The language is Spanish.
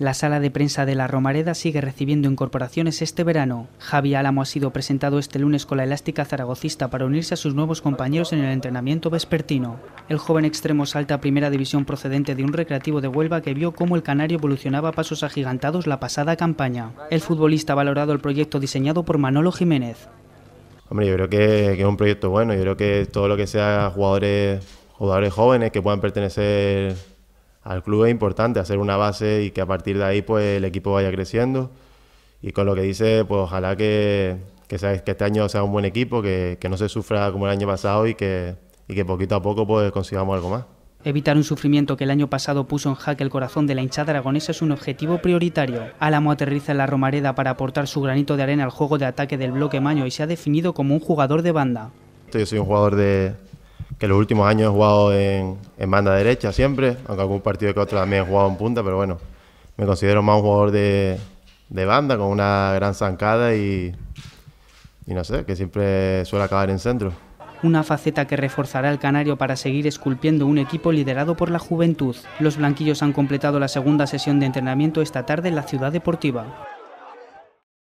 La sala de prensa de la Romareda sigue recibiendo incorporaciones este verano. Javi Álamo ha sido presentado este lunes con la elástica zaragocista para unirse a sus nuevos compañeros en el entrenamiento vespertino. El joven extremo salta a primera división procedente de un recreativo de Huelva que vio cómo el canario evolucionaba a pasos agigantados la pasada campaña. El futbolista ha valorado el proyecto diseñado por Manolo Jiménez. Hombre, yo creo que, es un proyecto bueno. Yo creo que todo lo que sea jugadores, jugadores jóvenes que puedan pertenecer al club es importante hacer una base y que a partir de ahí pues el equipo vaya creciendo. Y con lo que dice, pues ojalá que, que, que este año sea un buen equipo, que, no se sufra como el año pasado y que, y que poquito a poco pues consigamos algo más. Evitar un sufrimiento que el año pasado puso en jaque el corazón de la hinchada aragonesa es un objetivo prioritario. Álamo aterriza en la Romareda para aportar su granito de arena al juego de ataque del bloque maño y se ha definido como un jugador de banda. Yo soy un jugador de, que los últimos años he jugado en, banda derecha siempre, aunque algún partido que otro también he jugado en punta, pero bueno, me considero más un jugador de, banda con una gran zancada y, y no sé, que siempre suele acabar en centro. Una faceta que reforzará el Canario para seguir esculpiendo un equipo liderado por la juventud. Los blanquillos han completado la segunda sesión de entrenamiento esta tarde en la ciudad deportiva.